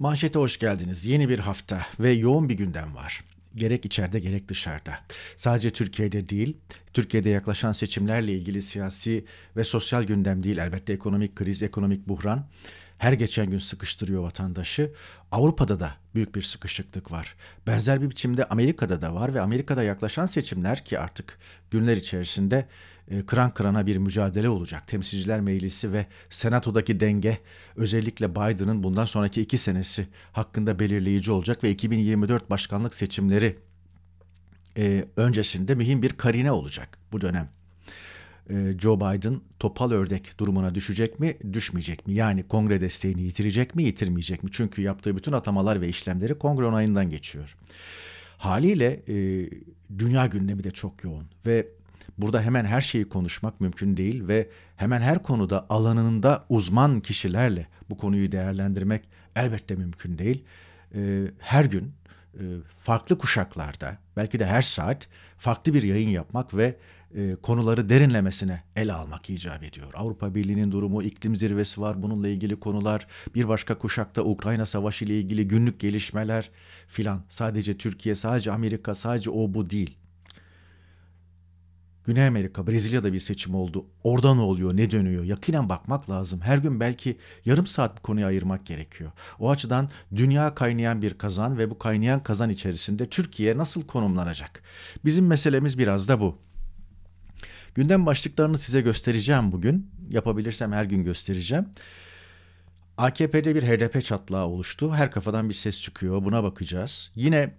Manşete hoş geldiniz. Yeni bir hafta ve yoğun bir gündem var. Gerek içeride gerek dışarıda. Sadece Türkiye'de değil, Türkiye'de yaklaşan seçimlerle ilgili siyasi ve sosyal gündem değil elbette ekonomik kriz, ekonomik buhran her geçen gün sıkıştırıyor vatandaşı. Avrupa'da da büyük bir sıkışıklık var. Benzer bir biçimde Amerika'da da var ve Amerika'da yaklaşan seçimler ki artık günler içerisinde e, kıran kırana bir mücadele olacak. Temsilciler Meclisi ve Senato'daki denge özellikle Biden'ın bundan sonraki iki senesi hakkında belirleyici olacak ve 2024 başkanlık seçimleri e, öncesinde mühim bir karine olacak bu dönem. E, Joe Biden topal ördek durumuna düşecek mi, düşmeyecek mi? Yani kongre desteğini yitirecek mi, yitirmeyecek mi? Çünkü yaptığı bütün atamalar ve işlemleri kongre onayından geçiyor. Haliyle e, dünya gündemi de çok yoğun ve burada hemen her şeyi konuşmak mümkün değil ve hemen her konuda alanında uzman kişilerle bu konuyu değerlendirmek elbette mümkün değil. Ee, her gün e, farklı kuşaklarda belki de her saat farklı bir yayın yapmak ve e, konuları derinlemesine ele almak icap ediyor. Avrupa Birliği'nin durumu, iklim zirvesi var, bununla ilgili konular, bir başka kuşakta Ukrayna Savaşı ile ilgili günlük gelişmeler filan. Sadece Türkiye, sadece Amerika, sadece o bu değil. Güney Amerika, Brezilya'da bir seçim oldu. Orada ne oluyor, ne dönüyor? Yakinen bakmak lazım. Her gün belki yarım saat bir konuya ayırmak gerekiyor. O açıdan dünya kaynayan bir kazan ve bu kaynayan kazan içerisinde Türkiye nasıl konumlanacak? Bizim meselemiz biraz da bu. Gündem başlıklarını size göstereceğim bugün. Yapabilirsem her gün göstereceğim. AKP'de bir HDP çatlağı oluştu. Her kafadan bir ses çıkıyor. Buna bakacağız. Yine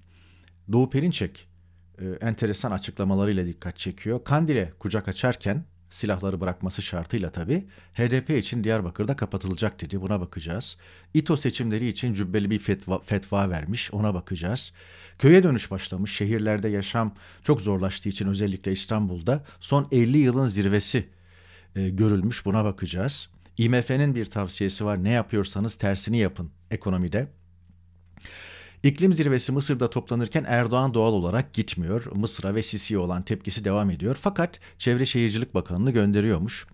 Doğu Perinçek e, enteresan açıklamalarıyla dikkat çekiyor. Kandil'e kucak açarken silahları bırakması şartıyla tabi HDP için Diyarbakır'da kapatılacak dedi buna bakacağız. İTO seçimleri için cübbeli bir fetva, fetva vermiş ona bakacağız. Köye dönüş başlamış şehirlerde yaşam çok zorlaştığı için özellikle İstanbul'da son 50 yılın zirvesi e, görülmüş buna bakacağız. IMF'nin bir tavsiyesi var ne yapıyorsanız tersini yapın ekonomide. İklim zirvesi Mısır'da toplanırken Erdoğan doğal olarak gitmiyor. Mısır'a ve Sisi'ye olan tepkisi devam ediyor. Fakat Çevre Şehircilik Bakanı'nı gönderiyormuş.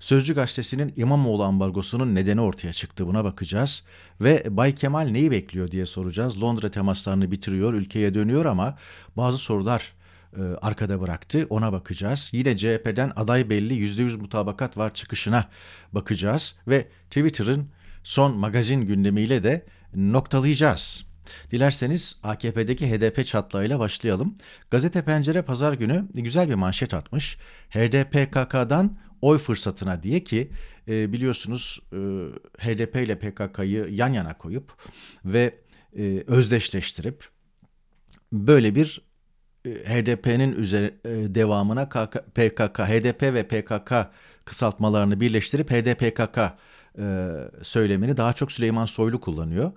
Sözcü gazetesinin İmamoğlu ambargosunun nedeni ortaya çıktı. Buna bakacağız. Ve Bay Kemal neyi bekliyor diye soracağız. Londra temaslarını bitiriyor, ülkeye dönüyor ama bazı sorular e, arkada bıraktı. Ona bakacağız. Yine CHP'den aday belli %100 mutabakat var çıkışına bakacağız. Ve Twitter'ın son magazin gündemiyle de noktalayacağız. Dilerseniz AKP'deki HDP çatlağıyla başlayalım. Gazete Pencere pazar günü güzel bir manşet atmış. HDP KK'dan oy fırsatına diye ki e, biliyorsunuz e, HDP ile PKK'yı yan yana koyup ve e, özdeşleştirip böyle bir HDP'nin üzeri, devamına PKK, HDP ve PKK kısaltmalarını birleştirip HDPKK e, söylemini daha çok Süleyman Soylu kullanıyor.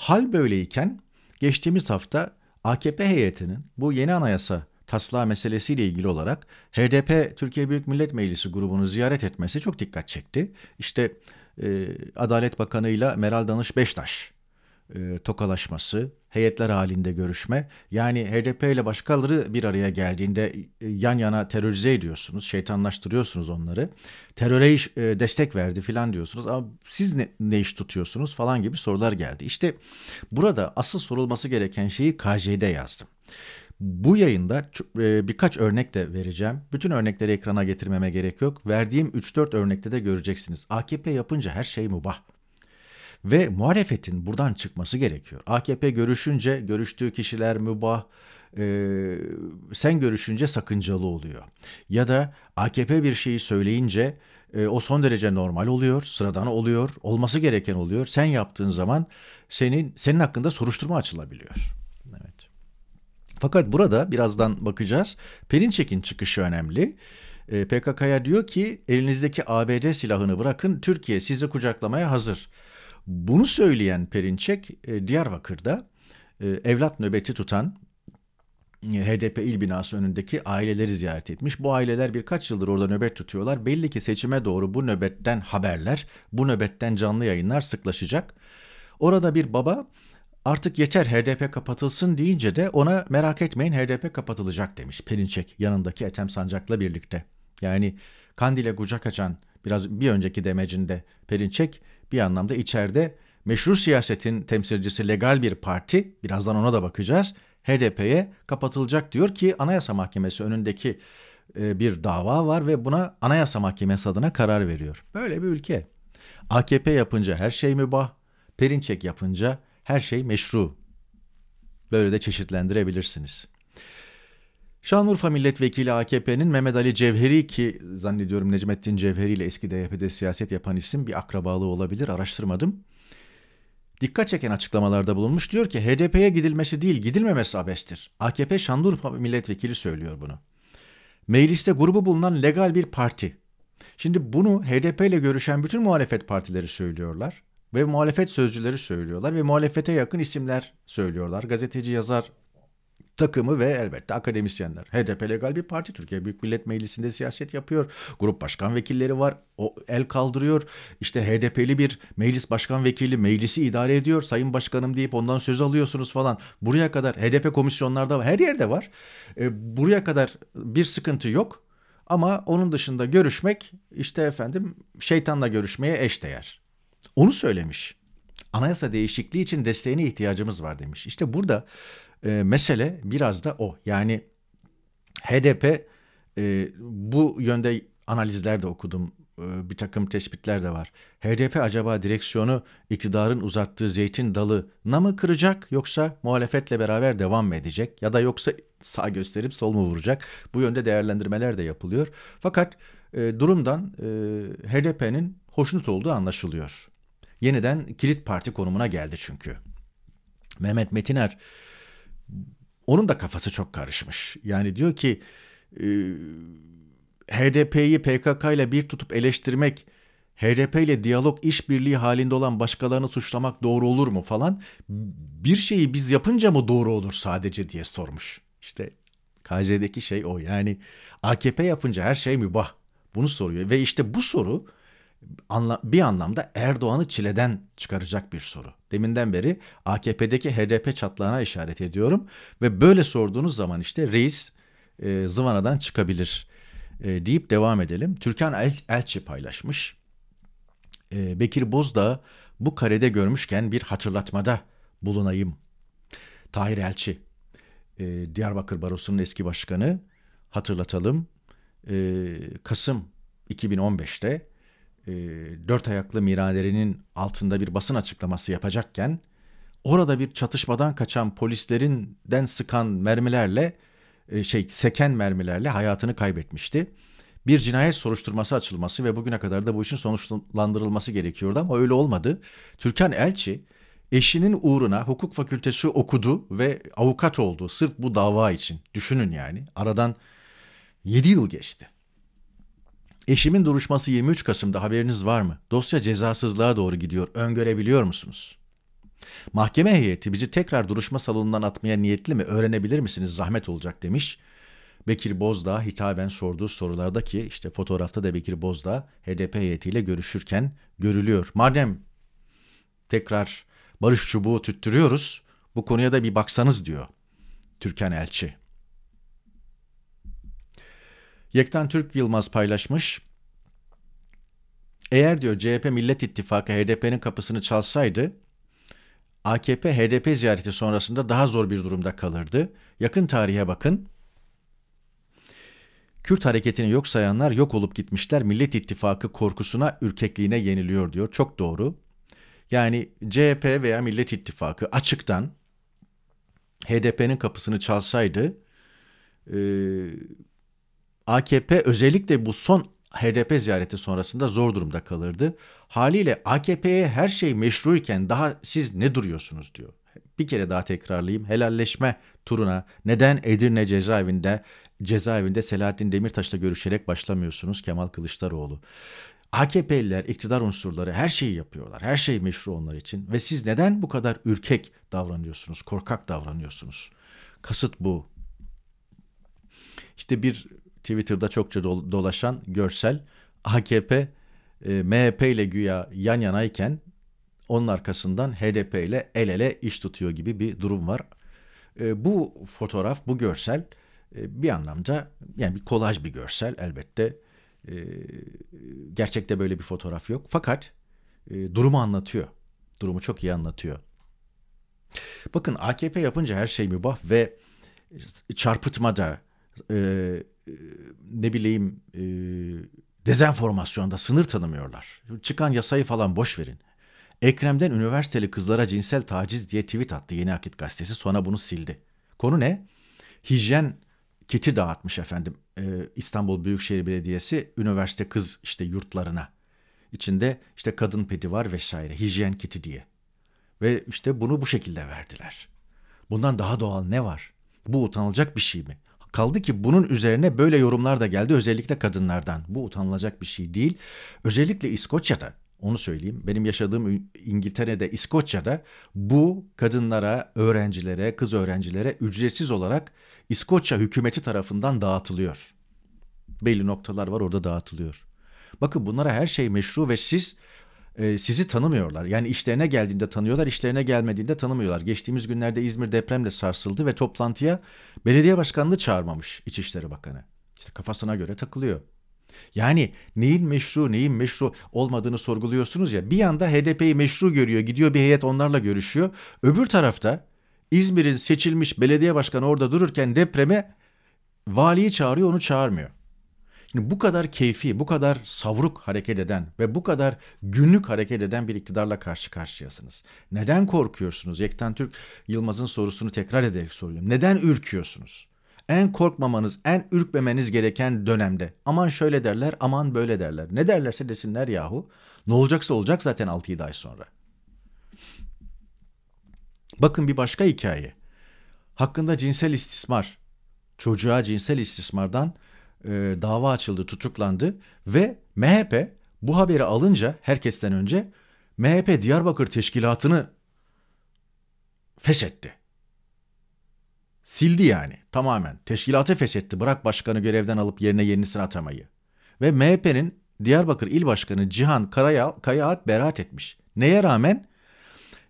Hal böyleyken geçtiğimiz hafta AKP heyetinin bu yeni anayasa taslağı meselesiyle ilgili olarak HDP Türkiye Büyük Millet Meclisi grubunu ziyaret etmesi çok dikkat çekti. İşte e, Adalet Bakanı ile Meral Danış Beştaş e, tokalaşması, heyetler halinde görüşme. Yani HDP ile başkaları bir araya geldiğinde e, yan yana terörize ediyorsunuz, şeytanlaştırıyorsunuz onları. Teröre iş, e, destek verdi filan diyorsunuz ama siz ne, ne iş tutuyorsunuz falan gibi sorular geldi. İşte burada asıl sorulması gereken şeyi KJ'de yazdım. Bu yayında e, birkaç örnek de vereceğim. Bütün örnekleri ekrana getirmeme gerek yok. Verdiğim 3-4 örnekte de göreceksiniz. AKP yapınca her şey mubah. Ve muhalefetin buradan çıkması gerekiyor. AKP görüşünce görüştüğü kişiler mübah, e, sen görüşünce sakıncalı oluyor. Ya da AKP bir şeyi söyleyince e, o son derece normal oluyor, sıradan oluyor, olması gereken oluyor. Sen yaptığın zaman senin senin hakkında soruşturma açılabiliyor. Evet. Fakat burada birazdan bakacağız. Perinçek'in çıkışı önemli. E, PKK'ya diyor ki elinizdeki ABD silahını bırakın Türkiye sizi kucaklamaya hazır. Bunu söyleyen Perinçek e, Diyarbakır'da e, evlat nöbeti tutan e, HDP il binası önündeki aileleri ziyaret etmiş. Bu aileler birkaç yıldır orada nöbet tutuyorlar. Belli ki seçime doğru bu nöbetten haberler, bu nöbetten canlı yayınlar sıklaşacak. Orada bir baba artık yeter HDP kapatılsın deyince de ona merak etmeyin HDP kapatılacak demiş Perinçek yanındaki Ethem Sancak'la birlikte. Yani Kandil'e kucak açan biraz bir önceki demecinde Perinçek bir anlamda içeride meşru siyasetin temsilcisi legal bir parti, birazdan ona da bakacağız, HDP'ye kapatılacak diyor ki Anayasa Mahkemesi önündeki e, bir dava var ve buna Anayasa Mahkemesi adına karar veriyor. Böyle bir ülke. AKP yapınca her şey mübah, Perinçek yapınca her şey meşru. Böyle de çeşitlendirebilirsiniz. Şanlıurfa Milletvekili AKP'nin Mehmet Ali Cevheri ki zannediyorum Necmettin Cevheri ile eski DYP'de siyaset yapan isim bir akrabalığı olabilir araştırmadım. Dikkat çeken açıklamalarda bulunmuş diyor ki HDP'ye gidilmesi değil gidilmemesi abestir. AKP Şanlıurfa Milletvekili söylüyor bunu. Mecliste grubu bulunan legal bir parti. Şimdi bunu HDP ile görüşen bütün muhalefet partileri söylüyorlar ve muhalefet sözcüleri söylüyorlar ve muhalefete yakın isimler söylüyorlar. Gazeteci yazar takımı ve elbette akademisyenler. HDP legal bir parti. Türkiye Büyük Millet Meclisi'nde siyaset yapıyor. Grup başkan vekilleri var. O el kaldırıyor. İşte HDP'li bir meclis başkan vekili meclisi idare ediyor. Sayın başkanım deyip ondan söz alıyorsunuz falan. Buraya kadar HDP komisyonlarda her yerde var. E, buraya kadar bir sıkıntı yok. Ama onun dışında görüşmek işte efendim şeytanla görüşmeye eşdeğer. Onu söylemiş. Anayasa değişikliği için desteğine ihtiyacımız var demiş. İşte burada e, mesele biraz da o. Yani HDP e, bu yönde analizler de okudum. E, bir takım tespitler de var. HDP acaba direksiyonu iktidarın uzattığı zeytin dalına mı kıracak yoksa muhalefetle beraber devam mı edecek? Ya da yoksa sağ gösterip sol mu vuracak? Bu yönde değerlendirmeler de yapılıyor. Fakat e, durumdan e, HDP'nin hoşnut olduğu anlaşılıyor. Yeniden kilit parti konumuna geldi çünkü. Mehmet Metiner onun da kafası çok karışmış. Yani diyor ki e, HDP'yi PKK ile bir tutup eleştirmek, HDP ile diyalog işbirliği halinde olan başkalarını suçlamak doğru olur mu falan. Bir şeyi biz yapınca mı doğru olur sadece diye sormuş. İşte KC'deki şey o yani AKP yapınca her şey mübah. Bunu soruyor ve işte bu soru bir anlamda Erdoğan'ı çileden çıkaracak bir soru. Deminden beri AKP'deki HDP çatlağına işaret ediyorum ve böyle sorduğunuz zaman işte reis e, zıvanadan çıkabilir e, deyip devam edelim. Türkan El, Elçi paylaşmış. E, Bekir Bozdağ bu karede görmüşken bir hatırlatmada bulunayım. Tahir Elçi, e, Diyarbakır Barosu'nun eski başkanı hatırlatalım. E, Kasım 2015'te e, dört ayaklı miraderinin altında bir basın açıklaması yapacakken orada bir çatışmadan kaçan polislerinden sıkan mermilerle e, şey seken mermilerle hayatını kaybetmişti. Bir cinayet soruşturması açılması ve bugüne kadar da bu işin sonuçlandırılması gerekiyordu ama öyle olmadı. Türkan Elçi eşinin uğruna hukuk fakültesi okudu ve avukat oldu sırf bu dava için. Düşünün yani aradan 7 yıl geçti. Eşimin duruşması 23 Kasım'da haberiniz var mı? Dosya cezasızlığa doğru gidiyor. Öngörebiliyor musunuz? Mahkeme heyeti bizi tekrar duruşma salonundan atmaya niyetli mi? Öğrenebilir misiniz? Zahmet olacak demiş. Bekir Bozdağ hitaben sorduğu sorularda ki işte fotoğrafta da Bekir Bozdağ HDP heyetiyle görüşürken görülüyor. Madem tekrar barış çubuğu tüttürüyoruz bu konuya da bir baksanız diyor Türkan Elçi. Yekten Türk Yılmaz paylaşmış. Eğer diyor CHP Millet İttifakı HDP'nin kapısını çalsaydı AKP HDP ziyareti sonrasında daha zor bir durumda kalırdı. Yakın tarihe bakın. Kürt hareketini yok sayanlar yok olup gitmişler. Millet İttifakı korkusuna, ürkekliğine yeniliyor diyor. Çok doğru. Yani CHP veya Millet İttifakı açıktan HDP'nin kapısını çalsaydı e, AKP özellikle bu son HDP ziyareti sonrasında zor durumda kalırdı. Haliyle AKP'ye her şey meşruyken daha siz ne duruyorsunuz diyor. Bir kere daha tekrarlayayım. Helalleşme turuna neden Edirne cezaevinde cezaevinde Selahattin Demirtaş'la görüşerek başlamıyorsunuz Kemal Kılıçdaroğlu? AKP'liler, iktidar unsurları her şeyi yapıyorlar. Her şey meşru onlar için. Ve siz neden bu kadar ürkek davranıyorsunuz, korkak davranıyorsunuz? Kasıt bu. İşte bir Twitter'da çokça dolaşan görsel AKP e, MHP ile güya yan yanayken onun arkasından HDP ile el ele iş tutuyor gibi bir durum var. E, bu fotoğraf, bu görsel e, bir anlamda yani bir kolaj bir görsel elbette. E, gerçekte böyle bir fotoğraf yok. Fakat e, durumu anlatıyor. Durumu çok iyi anlatıyor. Bakın AKP yapınca her şey mübah ve çarpıtmada, e, ne bileyim e, dezenformasyonda sınır tanımıyorlar. Çıkan yasayı falan boş verin. Ekrem'den üniversiteli kızlara cinsel taciz diye tweet attı Yeni Akit gazetesi sonra bunu sildi. Konu ne? Hijyen kiti dağıtmış efendim e, İstanbul Büyükşehir Belediyesi üniversite kız işte yurtlarına. İçinde işte kadın pedi var vesaire hijyen kiti diye. Ve işte bunu bu şekilde verdiler. Bundan daha doğal ne var? Bu utanılacak bir şey mi? Kaldı ki bunun üzerine böyle yorumlar da geldi özellikle kadınlardan. Bu utanılacak bir şey değil. Özellikle İskoçya'da onu söyleyeyim. Benim yaşadığım İngiltere'de, İskoçya'da bu kadınlara, öğrencilere, kız öğrencilere ücretsiz olarak İskoçya hükümeti tarafından dağıtılıyor. Belli noktalar var orada dağıtılıyor. Bakın bunlara her şey meşru ve siz e, sizi tanımıyorlar. Yani işlerine geldiğinde tanıyorlar, işlerine gelmediğinde tanımıyorlar. Geçtiğimiz günlerde İzmir depremle sarsıldı ve toplantıya belediye başkanlığı çağırmamış İçişleri Bakanı. İşte kafasına göre takılıyor. Yani neyin meşru neyin meşru olmadığını sorguluyorsunuz ya bir yanda HDP'yi meşru görüyor gidiyor bir heyet onlarla görüşüyor. Öbür tarafta İzmir'in seçilmiş belediye başkanı orada dururken depreme valiyi çağırıyor onu çağırmıyor. Şimdi bu kadar keyfi, bu kadar savruk hareket eden ve bu kadar günlük hareket eden bir iktidarla karşı karşıyasınız. Neden korkuyorsunuz? Yekten Türk Yılmaz'ın sorusunu tekrar ederek soruyorum. Neden ürküyorsunuz? En korkmamanız, en ürkmemeniz gereken dönemde. Aman şöyle derler, aman böyle derler. Ne derlerse desinler yahu. Ne olacaksa olacak zaten 6-7 ay sonra. Bakın bir başka hikaye. Hakkında cinsel istismar. Çocuğa cinsel istismardan e, dava açıldı, tutuklandı ve MHP bu haberi alınca herkesten önce MHP Diyarbakır Teşkilatı'nı feshetti. Sildi yani tamamen. Teşkilatı feshetti. Bırak başkanı görevden alıp yerine yenisini atamayı. Ve MHP'nin Diyarbakır İl Başkanı Cihan Kayaat beraat etmiş. Neye rağmen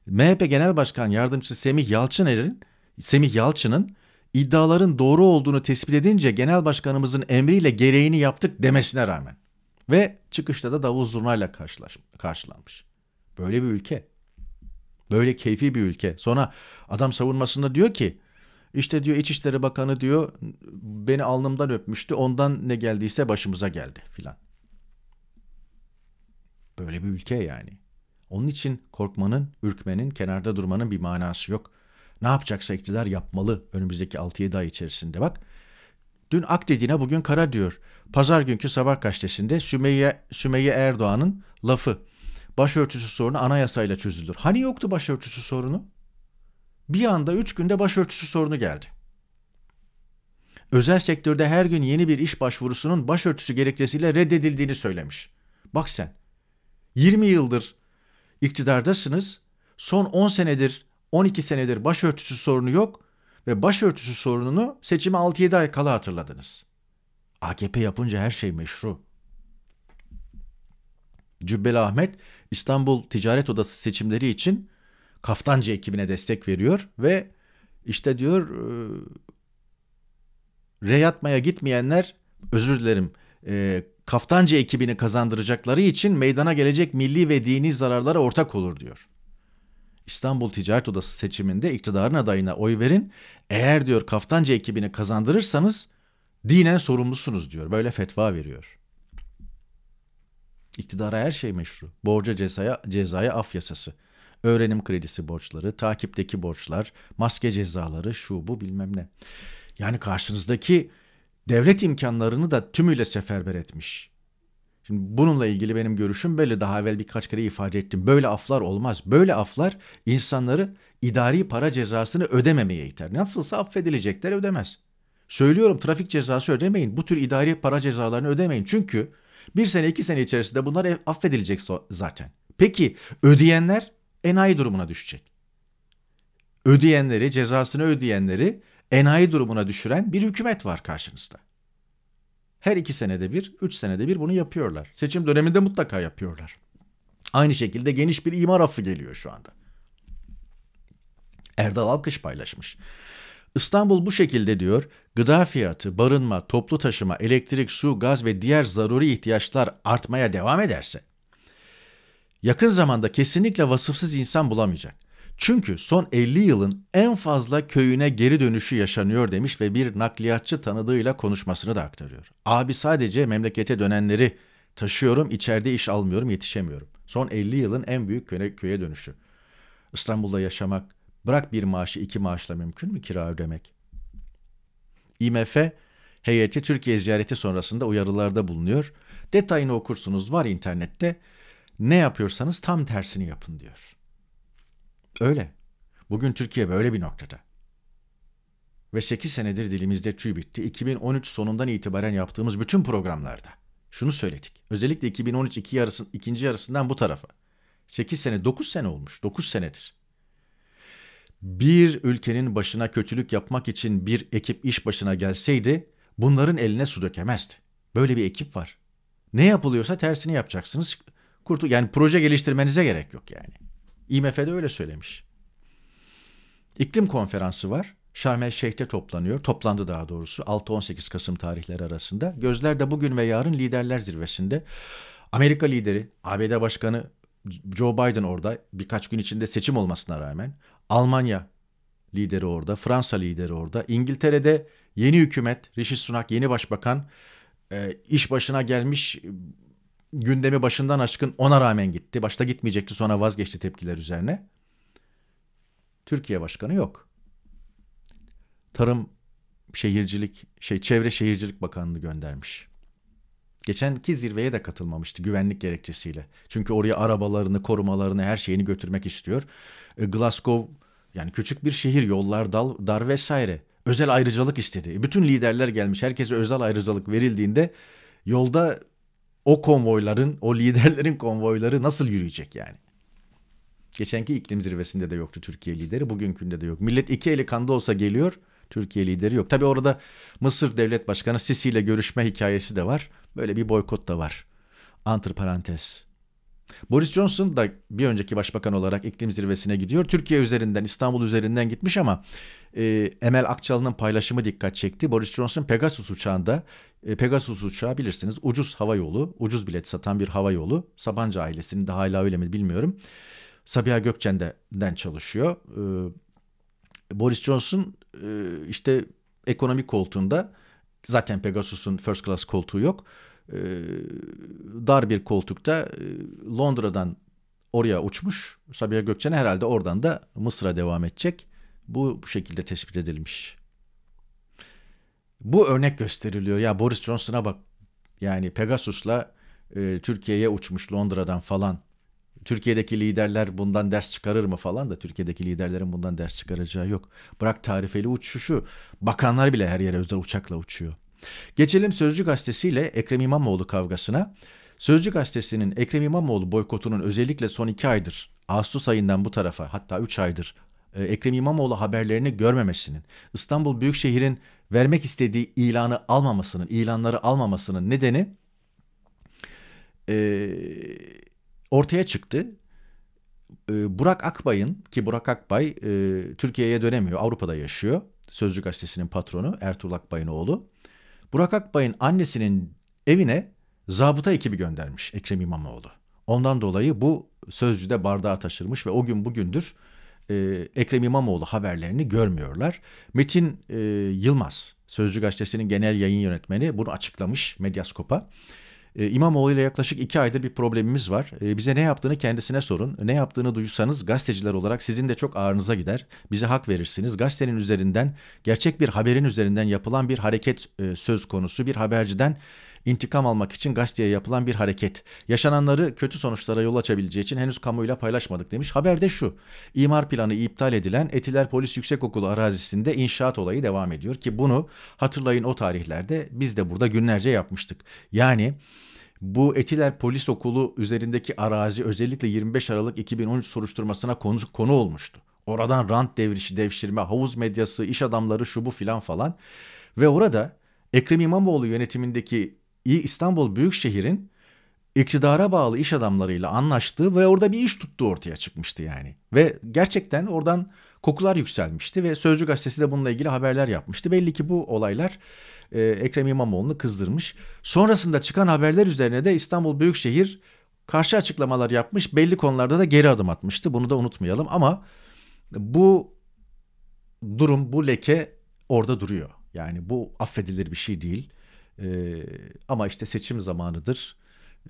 MHP Genel Başkan Yardımcısı Semih Yalçıner'in Semih Yalçın'ın iddiaların doğru olduğunu tespit edince genel başkanımızın emriyle gereğini yaptık demesine rağmen ve çıkışta da davul zurnayla karşılaş, karşılanmış. Böyle bir ülke. Böyle keyfi bir ülke. Sonra adam savunmasında diyor ki işte diyor İçişleri Bakanı diyor beni alnımdan öpmüştü ondan ne geldiyse başımıza geldi filan. Böyle bir ülke yani. Onun için korkmanın, ürkmenin, kenarda durmanın bir manası yok. Ne yapacaksa iktidar yapmalı önümüzdeki 6-7 ay içerisinde. Bak dün ak dediğine bugün kara diyor. Pazar günkü sabah gazetesinde Sümeyye, Sümeyye Erdoğan'ın lafı. Başörtüsü sorunu anayasayla çözülür. Hani yoktu başörtüsü sorunu? Bir anda 3 günde başörtüsü sorunu geldi. Özel sektörde her gün yeni bir iş başvurusunun başörtüsü gerekçesiyle reddedildiğini söylemiş. Bak sen 20 yıldır iktidardasınız. Son 10 senedir 12 senedir başörtüsü sorunu yok ve başörtüsü sorununu seçime 6-7 ay kala hatırladınız. AKP yapınca her şey meşru. Cübbeli Ahmet İstanbul Ticaret Odası seçimleri için Kaftancı ekibine destek veriyor ve işte diyor e, reyatmaya gitmeyenler özür dilerim e, Kaftancı ekibini kazandıracakları için meydana gelecek milli ve dini zararlara ortak olur diyor. İstanbul Ticaret Odası seçiminde iktidarın adayına oy verin. Eğer diyor Kaftancı ekibini kazandırırsanız dinen sorumlusunuz diyor. Böyle fetva veriyor. İktidara her şey meşru. Borca cezaya, cezaya af yasası. Öğrenim kredisi borçları, takipteki borçlar, maske cezaları, şu bu bilmem ne. Yani karşınızdaki devlet imkanlarını da tümüyle seferber etmiş. Şimdi bununla ilgili benim görüşüm böyle daha evvel birkaç kere ifade ettim. Böyle aflar olmaz. Böyle aflar insanları idari para cezasını ödememeye iter. Nasılsa affedilecekler ödemez. Söylüyorum trafik cezası ödemeyin. Bu tür idari para cezalarını ödemeyin. Çünkü bir sene iki sene içerisinde bunlar e, affedilecek zaten. Peki ödeyenler enayi durumuna düşecek. Ödeyenleri cezasını ödeyenleri enayi durumuna düşüren bir hükümet var karşınızda. Her iki senede bir, üç senede bir bunu yapıyorlar. Seçim döneminde mutlaka yapıyorlar. Aynı şekilde geniş bir imar affı geliyor şu anda. Erdal Alkış paylaşmış. İstanbul bu şekilde diyor, gıda fiyatı, barınma, toplu taşıma, elektrik, su, gaz ve diğer zaruri ihtiyaçlar artmaya devam ederse, yakın zamanda kesinlikle vasıfsız insan bulamayacak. Çünkü son 50 yılın en fazla köyüne geri dönüşü yaşanıyor demiş ve bir nakliyatçı tanıdığıyla konuşmasını da aktarıyor. Abi sadece memlekete dönenleri taşıyorum, içeride iş almıyorum, yetişemiyorum. Son 50 yılın en büyük köye, köye dönüşü. İstanbul'da yaşamak, bırak bir maaşı iki maaşla mümkün mü kira ödemek? IMF heyeti Türkiye ziyareti sonrasında uyarılarda bulunuyor. Detayını okursunuz var internette. Ne yapıyorsanız tam tersini yapın diyor. Öyle. Bugün Türkiye böyle bir noktada. Ve 8 senedir dilimizde tüy bitti. 2013 sonundan itibaren yaptığımız bütün programlarda şunu söyledik. Özellikle 2013 iki yarısın, ikinci yarısından bu tarafa. 8 sene 9 sene olmuş. 9 senedir. Bir ülkenin başına kötülük yapmak için bir ekip iş başına gelseydi bunların eline su dökemezdi. Böyle bir ekip var. Ne yapılıyorsa tersini yapacaksınız. Kurtu, yani proje geliştirmenize gerek yok yani. IMF'de öyle söylemiş. İklim konferansı var. Şarm el Şeyh'te toplanıyor. Toplandı daha doğrusu 6-18 Kasım tarihleri arasında. Gözler de bugün ve yarın liderler zirvesinde. Amerika lideri, ABD Başkanı Joe Biden orada birkaç gün içinde seçim olmasına rağmen. Almanya lideri orada, Fransa lideri orada. İngiltere'de yeni hükümet, Rishi Sunak yeni başbakan e, iş başına gelmiş gündemi başından aşkın ona rağmen gitti. Başta gitmeyecekti sonra vazgeçti tepkiler üzerine. Türkiye Başkanı yok. Tarım Şehircilik şey Çevre Şehircilik Bakanlığı göndermiş. Geçenki zirveye de katılmamıştı güvenlik gerekçesiyle. Çünkü oraya arabalarını, korumalarını, her şeyini götürmek istiyor. E, Glasgow yani küçük bir şehir, yollar dal, dar vesaire. Özel ayrıcalık istedi. E, bütün liderler gelmiş. Herkese özel ayrıcalık verildiğinde yolda o konvoyların, o liderlerin konvoyları nasıl yürüyecek yani? Geçenki iklim zirvesinde de yoktu Türkiye lideri, bugünkünde de yok. Millet iki eli kanda olsa geliyor, Türkiye lideri yok. Tabi orada Mısır Devlet Başkanı Sisi ile görüşme hikayesi de var. Böyle bir boykot da var. Antre parantez. Boris Johnson da bir önceki başbakan olarak iklim zirvesine gidiyor. Türkiye üzerinden İstanbul üzerinden gitmiş ama e, Emel Akçalı'nın paylaşımı dikkat çekti. Boris Johnson Pegasus uçağında e, Pegasus uçağı bilirsiniz ucuz hava yolu, ucuz bilet satan bir hava yolu. Sabancı ailesinin de hala öyle mi bilmiyorum. Sabiha Gökçen'den çalışıyor. E, Boris Johnson e, işte ekonomi koltuğunda zaten Pegasus'un first class koltuğu yok. E, dar bir koltukta e, Londra'dan oraya uçmuş. Sabiha Gökçen herhalde oradan da Mısır'a devam edecek. Bu bu şekilde tespit edilmiş. Bu örnek gösteriliyor. Ya Boris Johnson'a bak. Yani Pegasus'la e, Türkiye'ye uçmuş Londra'dan falan. Türkiye'deki liderler bundan ders çıkarır mı falan da Türkiye'deki liderlerin bundan ders çıkaracağı yok. Bırak tarifeli uçuşu. Bakanlar bile her yere özel uçakla uçuyor. Geçelim Sözcü Gazetesi ile Ekrem İmamoğlu kavgasına. Sözcü Gazetesi'nin Ekrem İmamoğlu boykotunun özellikle son iki aydır, Ağustos ayından bu tarafa hatta üç aydır e, Ekrem İmamoğlu haberlerini görmemesinin, İstanbul Büyükşehir'in vermek istediği ilanı almamasının, ilanları almamasının nedeni e, ortaya çıktı. E, Burak Akbay'ın ki Burak Akbay e, Türkiye'ye dönemiyor, Avrupa'da yaşıyor. Sözcü Gazetesi'nin patronu Ertuğrul Akbay'ın oğlu. Burak Akbay'ın annesinin evine zabıta ekibi göndermiş Ekrem İmamoğlu. Ondan dolayı bu sözcüde bardağa taşırmış ve o gün bugündür e, Ekrem İmamoğlu haberlerini görmüyorlar. Metin e, Yılmaz Sözcü Gazetesi'nin genel yayın yönetmeni bunu açıklamış Medyaskop'a. E, İmamoğlu ile yaklaşık iki aydır bir problemimiz var. Ee, bize ne yaptığını kendisine sorun. Ne yaptığını duysanız gazeteciler olarak sizin de çok ağrınıza gider. Bize hak verirsiniz. Gazetenin üzerinden, gerçek bir haberin üzerinden yapılan bir hareket e, söz konusu. Bir haberciden intikam almak için gazeteye yapılan bir hareket. Yaşananları kötü sonuçlara yol açabileceği için henüz kamuyla paylaşmadık demiş. Haber de şu. İmar planı iptal edilen Etiler Polis Yüksekokulu arazisinde inşaat olayı devam ediyor ki bunu hatırlayın o tarihlerde biz de burada günlerce yapmıştık. Yani bu Etiler Polis Okulu üzerindeki arazi özellikle 25 Aralık 2013 soruşturmasına konu, konu olmuştu. Oradan rant devrişi, devşirme, havuz medyası, iş adamları şu bu filan falan. Ve orada Ekrem İmamoğlu yönetimindeki İstanbul Büyükşehir'in iktidara bağlı iş adamlarıyla anlaştığı ve orada bir iş tuttuğu ortaya çıkmıştı yani. Ve gerçekten oradan kokular yükselmişti ve Sözcü Gazetesi de bununla ilgili haberler yapmıştı. Belli ki bu olaylar e, Ekrem İmamoğlu'nu kızdırmış. Sonrasında çıkan haberler üzerine de İstanbul Büyükşehir karşı açıklamalar yapmış. Belli konularda da geri adım atmıştı. Bunu da unutmayalım ama bu durum, bu leke orada duruyor. Yani bu affedilir bir şey değil. E, ama işte seçim zamanıdır.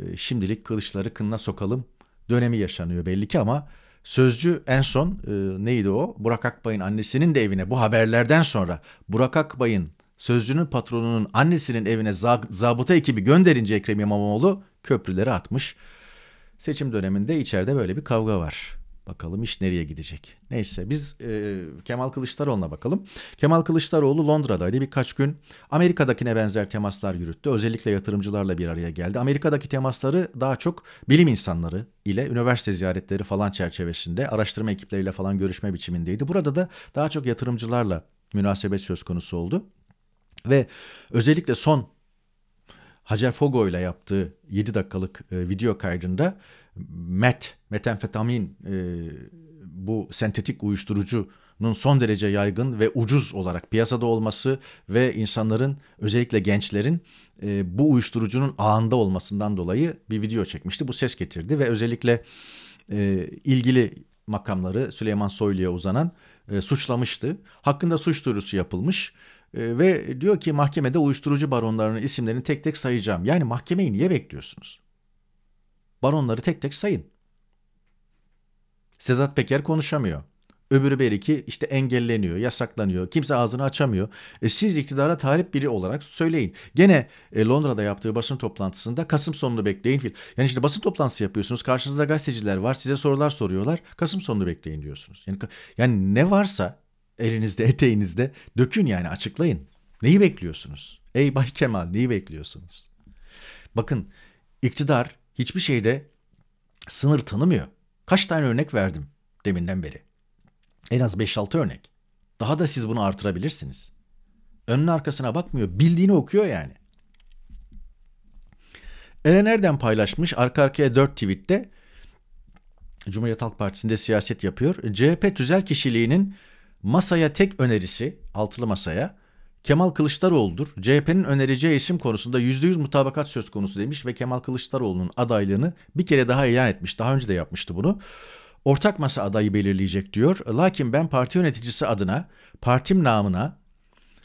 E, şimdilik kılıçları kınına sokalım dönemi yaşanıyor belli ki ama sözcü en son e, neydi o? Burak Akbay'ın annesinin de evine bu haberlerden sonra Burak Akbay'ın sözcünün patronunun annesinin evine zabıta ekibi gönderince Ekrem İmamoğlu köprüleri atmış. Seçim döneminde içeride böyle bir kavga var. Bakalım iş nereye gidecek. Neyse biz e, Kemal Kılıçdaroğlu'na bakalım. Kemal Kılıçdaroğlu Londra'daydı birkaç gün. Amerika'dakine benzer temaslar yürüttü. Özellikle yatırımcılarla bir araya geldi. Amerika'daki temasları daha çok bilim insanları ile üniversite ziyaretleri falan çerçevesinde araştırma ekipleriyle falan görüşme biçimindeydi. Burada da daha çok yatırımcılarla münasebet söz konusu oldu. Ve özellikle son Hacer Fogo ile yaptığı 7 dakikalık e, video kaydında met, metamfetamin e, bu sentetik uyuşturucunun son derece yaygın ve ucuz olarak piyasada olması ve insanların özellikle gençlerin e, bu uyuşturucunun ağında olmasından dolayı bir video çekmişti. Bu ses getirdi ve özellikle e, ilgili makamları Süleyman Soylu'ya uzanan e, suçlamıştı. Hakkında suç duyurusu yapılmış e, ve diyor ki mahkemede uyuşturucu baronlarının isimlerini tek tek sayacağım. Yani mahkemeyi niye bekliyorsunuz? Baronları tek tek sayın. Sedat Peker konuşamıyor. Öbürü belki işte engelleniyor, yasaklanıyor. Kimse ağzını açamıyor. E siz iktidara talip biri olarak söyleyin. Gene e, Londra'da yaptığı basın toplantısında Kasım sonunu bekleyin. Fil. Yani işte basın toplantısı yapıyorsunuz. Karşınızda gazeteciler var. Size sorular soruyorlar. Kasım sonunu bekleyin diyorsunuz. Yani, yani ne varsa elinizde, eteğinizde dökün yani açıklayın. Neyi bekliyorsunuz? Ey Bay Kemal neyi bekliyorsunuz? Bakın iktidar hiçbir şeyde sınır tanımıyor. Kaç tane örnek verdim deminden beri? En az 5-6 örnek. Daha da siz bunu artırabilirsiniz. Önün arkasına bakmıyor. Bildiğini okuyor yani. Eren Erdem paylaşmış arka arkaya 4 tweette Cumhuriyet Halk Partisi'nde siyaset yapıyor. CHP tüzel kişiliğinin masaya tek önerisi, altılı masaya Kemal Kılıçdaroğlu'dur. CHP'nin önereceği isim konusunda %100 mutabakat söz konusu demiş ve Kemal Kılıçdaroğlu'nun adaylığını bir kere daha ilan etmiş. Daha önce de yapmıştı bunu. Ortak masa adayı belirleyecek diyor. Lakin ben parti yöneticisi adına, partim namına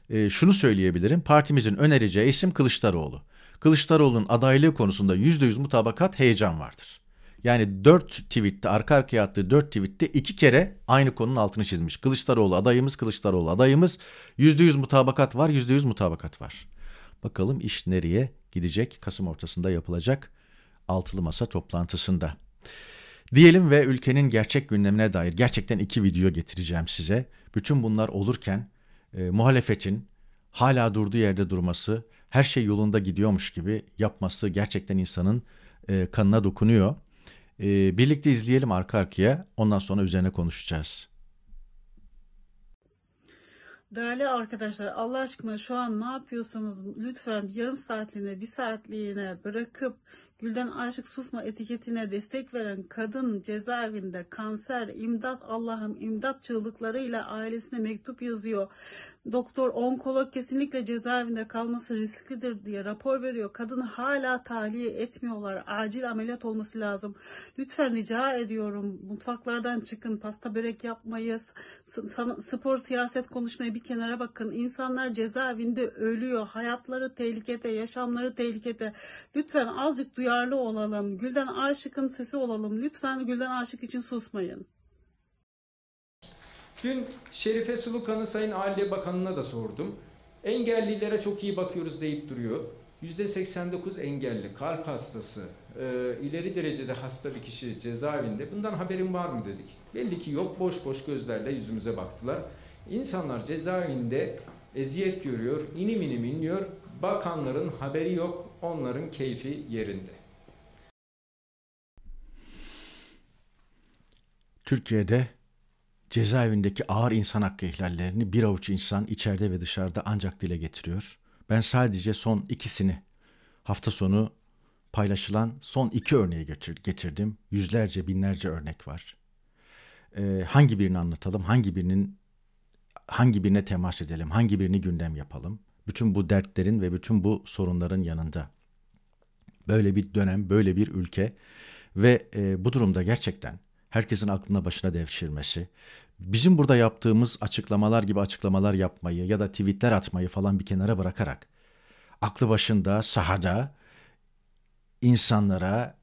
e, şunu söyleyebilirim. Partimizin önereceği isim Kılıçdaroğlu. Kılıçdaroğlu'nun adaylığı konusunda %100 mutabakat heyecan vardır.'' Yani 4 tweette arka arkaya attığı 4 tweette iki kere aynı konunun altını çizmiş. Kılıçdaroğlu adayımız, Kılıçdaroğlu adayımız. %100 mutabakat var, %100 mutabakat var. Bakalım iş nereye gidecek? Kasım ortasında yapılacak altılı masa toplantısında. Diyelim ve ülkenin gerçek gündemine dair gerçekten iki video getireceğim size. Bütün bunlar olurken e, muhalefetin hala durduğu yerde durması, her şey yolunda gidiyormuş gibi yapması gerçekten insanın e, kanına dokunuyor. E, birlikte izleyelim arka arkaya. Ondan sonra üzerine konuşacağız. Değerli arkadaşlar Allah aşkına şu an ne yapıyorsanız lütfen yarım saatliğine bir saatliğine bırakıp Gülden Aşık Susma etiketine destek veren kadın cezaevinde kanser, imdat Allah'ım imdat çığlıklarıyla ailesine mektup yazıyor. Doktor onkolog kesinlikle cezaevinde kalması risklidir diye rapor veriyor. Kadını hala tahliye etmiyorlar. Acil ameliyat olması lazım. Lütfen rica ediyorum mutfaklardan çıkın. Pasta börek yapmayız. Spor siyaset konuşmayı bir kenara bakın. İnsanlar cezaevinde ölüyor. Hayatları tehlikede, yaşamları tehlikede. Lütfen azıcık duyarlı duyarlı olalım. Gülden Aşık'ın sesi olalım. Lütfen Gülden Aşık için susmayın. Dün Şerife Sulukan'ı Sayın Aile Bakanı'na da sordum. Engellilere çok iyi bakıyoruz deyip duruyor. %89 engelli, kalp hastası, e, ileri derecede hasta bir kişi cezaevinde. Bundan haberin var mı dedik. Belli ki yok, boş boş gözlerle yüzümüze baktılar. İnsanlar cezaevinde eziyet görüyor, inim inim inliyor. Bakanların haberi yok, onların keyfi yerinde. Türkiye'de cezaevindeki ağır insan hakkı ihlallerini bir avuç insan içeride ve dışarıda ancak dile getiriyor. Ben sadece son ikisini hafta sonu paylaşılan son iki örneği getirdim. Yüzlerce, binlerce örnek var. Ee, hangi birini anlatalım, hangi birinin hangi birine temas edelim, hangi birini gündem yapalım? Bütün bu dertlerin ve bütün bu sorunların yanında böyle bir dönem, böyle bir ülke ve e, bu durumda gerçekten herkesin aklına başına devşirmesi, bizim burada yaptığımız açıklamalar gibi açıklamalar yapmayı ya da tweetler atmayı falan bir kenara bırakarak aklı başında, sahada insanlara,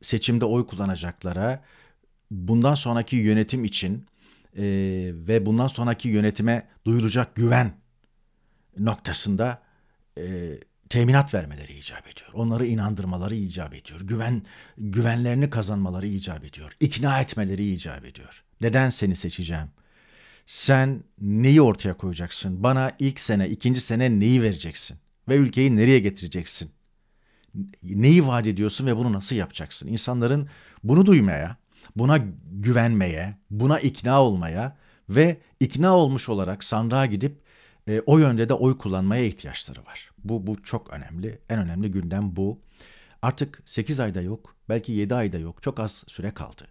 seçimde oy kullanacaklara bundan sonraki yönetim için e, ve bundan sonraki yönetime duyulacak güven noktasında e, teminat vermeleri icap ediyor. Onları inandırmaları icap ediyor. Güven güvenlerini kazanmaları icap ediyor. İkna etmeleri icap ediyor. Neden seni seçeceğim? Sen neyi ortaya koyacaksın? Bana ilk sene, ikinci sene neyi vereceksin? Ve ülkeyi nereye getireceksin? Neyi vaat ediyorsun ve bunu nasıl yapacaksın? İnsanların bunu duymaya, buna güvenmeye, buna ikna olmaya ve ikna olmuş olarak sandığa gidip e, o yönde de oy kullanmaya ihtiyaçları var. Bu, bu çok önemli. En önemli gündem bu. Artık 8 ayda yok, belki 7 ayda yok. Çok az süre kaldı.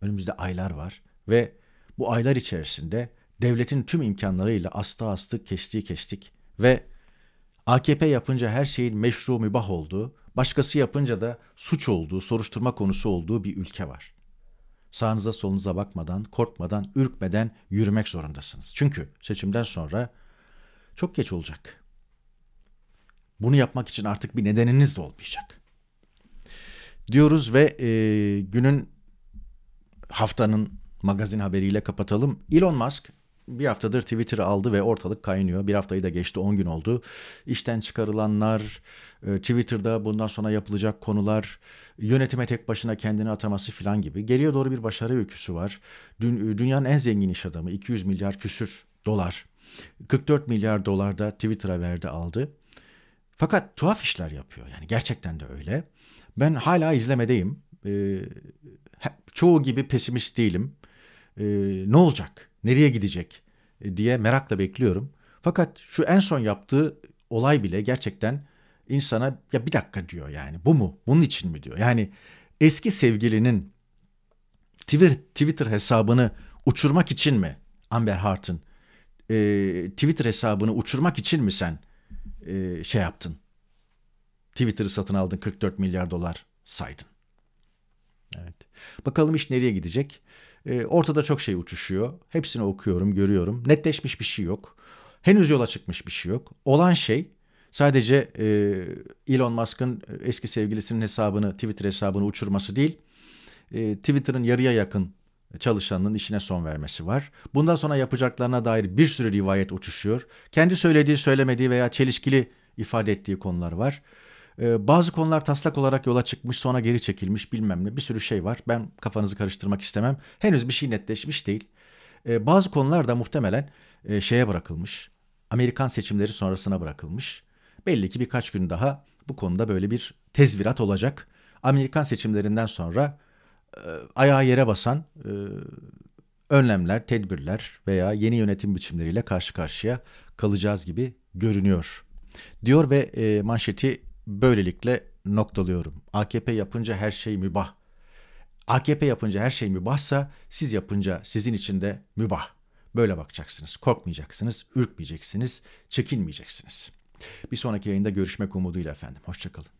Önümüzde aylar var ve bu aylar içerisinde devletin tüm imkanlarıyla astı astı keştiği keştik ve AKP yapınca her şeyin meşru mübah olduğu, başkası yapınca da suç olduğu, soruşturma konusu olduğu bir ülke var. Sağınıza solunuza bakmadan, korkmadan, ürkmeden yürümek zorundasınız. Çünkü seçimden sonra çok geç olacak. Bunu yapmak için artık bir nedeniniz de olmayacak. Diyoruz ve e, günün haftanın magazin haberiyle kapatalım. Elon Musk bir haftadır Twitter'ı aldı ve ortalık kaynıyor. Bir haftayı da geçti 10 gün oldu. İşten çıkarılanlar, e, Twitter'da bundan sonra yapılacak konular, yönetime tek başına kendini ataması filan gibi. Geriye doğru bir başarı öyküsü var. Dün, e, dünyanın en zengin iş adamı 200 milyar küsür dolar. 44 milyar dolar da Twitter'a verdi aldı. Fakat tuhaf işler yapıyor. Yani gerçekten de öyle. Ben hala izlemedeyim. Ee, çoğu gibi pesimist değilim. Ee, ne olacak? Nereye gidecek? diye merakla bekliyorum. Fakat şu en son yaptığı olay bile gerçekten insana ya bir dakika diyor yani bu mu? Bunun için mi diyor? Yani eski sevgilinin Twitter hesabını uçurmak için mi Amber Hart'ın e, Twitter hesabını uçurmak için mi sen e, şey yaptın. Twitter'ı satın aldın 44 milyar dolar saydın. Evet. Bakalım iş nereye gidecek? E, ortada çok şey uçuşuyor. Hepsini okuyorum, görüyorum. Netleşmiş bir şey yok. Henüz yola çıkmış bir şey yok. Olan şey sadece e, Elon Musk'ın eski sevgilisinin hesabını, Twitter hesabını uçurması değil. E, Twitter'ın yarıya yakın çalışanının işine son vermesi var. Bundan sonra yapacaklarına dair bir sürü rivayet uçuşuyor. Kendi söylediği, söylemediği veya çelişkili ifade ettiği konular var. Ee, bazı konular taslak olarak yola çıkmış, sonra geri çekilmiş bilmem ne bir sürü şey var. Ben kafanızı karıştırmak istemem. Henüz bir şey netleşmiş değil. Ee, bazı konular da muhtemelen e, şeye bırakılmış. Amerikan seçimleri sonrasına bırakılmış. Belli ki birkaç gün daha bu konuda böyle bir tezvirat olacak. Amerikan seçimlerinden sonra e, ayağa yere basan e, önlemler, tedbirler veya yeni yönetim biçimleriyle karşı karşıya kalacağız gibi görünüyor. Diyor ve e, manşeti böylelikle noktalıyorum. AKP yapınca her şey mübah. AKP yapınca her şey mübahsa siz yapınca sizin için de mübah. Böyle bakacaksınız. Korkmayacaksınız, ürkmeyeceksiniz, çekinmeyeceksiniz. Bir sonraki yayında görüşmek umuduyla efendim. Hoşçakalın.